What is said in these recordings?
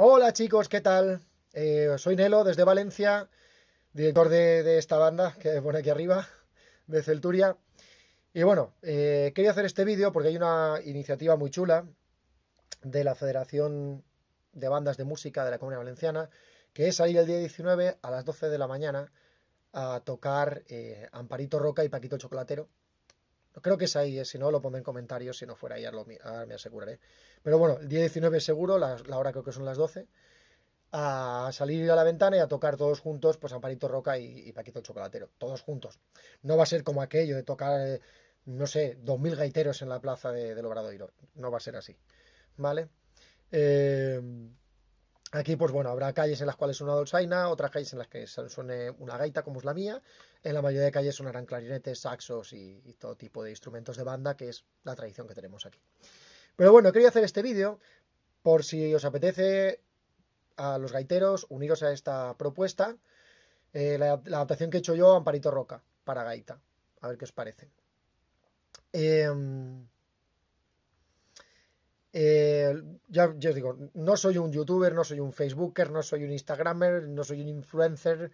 Hola chicos, ¿qué tal? Eh, soy Nelo desde Valencia, director de, esta banda que pone aquí arriba, de Celturia. Y bueno, eh, quería hacer este vídeo porque hay una iniciativa muy chula de la Federación de Bandas de Música de la Comunidad Valenciana, que es salir el día 19 a las 12 de la mañana a tocar eh, Amparito Roca y Paquito Chocolatero Creo que es ahí, ¿eh? si no lo pondré en comentarios, si no fuera ahí ahora me aseguraré. Pero bueno, el día 19 seguro, la, hora creo que son las 12, a salir a la ventana y a tocar todos juntos, pues Amparito Roca y, Paquito el Chocolatero, todos juntos. No va a ser como aquello de tocar, eh, no sé, 2.000 gaiteros en la plaza de, del Obradoiro, no va a ser así, ¿vale? Eh, Aquí, pues bueno, habrá calles en las cuales suena dolzaina, otras calles en las que suene una gaita, como es la mía. En la mayoría de calles sonarán clarinetes, saxos y, todo tipo de instrumentos de banda, que es la tradición que tenemos aquí. Pero bueno, quería hacer este vídeo por si os apetece a los gaiteros uniros a esta propuesta. Eh, la, adaptación que he hecho yo a Amparito Roca para gaita. A ver qué os parece. Em, eh, ya, os digo, no soy un youtuber, no soy un facebooker, no soy un instagramer, no soy un influencer,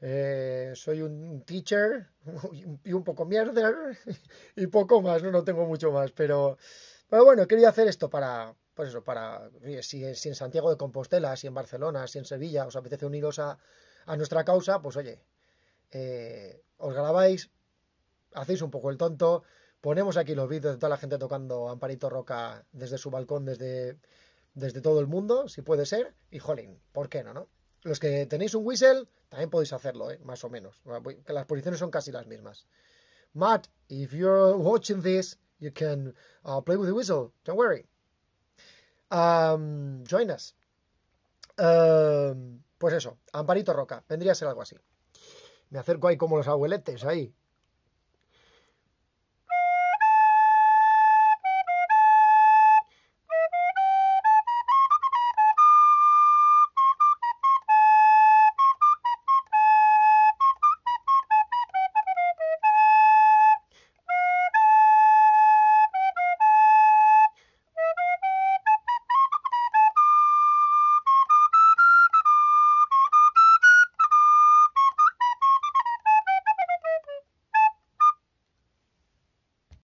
eh, soy un teacher y un poco mierder y poco más, no, tengo mucho más, pero, bueno, quería hacer esto para, pues eso, para, si, en Santiago de Compostela, si en Barcelona, si en Sevilla os apetece uniros a, a nuestra causa, pues oye, eh, os grabáis, hacéis un poco el tonto, Ponemos aquí los vídeos de toda la gente tocando Amparito Roca desde su balcón, desde, desde todo el mundo, si puede ser. Y jolín, ¿por qué no, no? Los que tenéis un whistle, también podéis hacerlo, ¿eh? más o menos. las posiciones son casi las mismas. Matt, if you're watching this, you can uh, play with the whistle. Don't worry. Um, join us. Um, pues eso, Amparito Roca. Vendría a ser algo así. Me acerco ahí como los abueletes, ahí.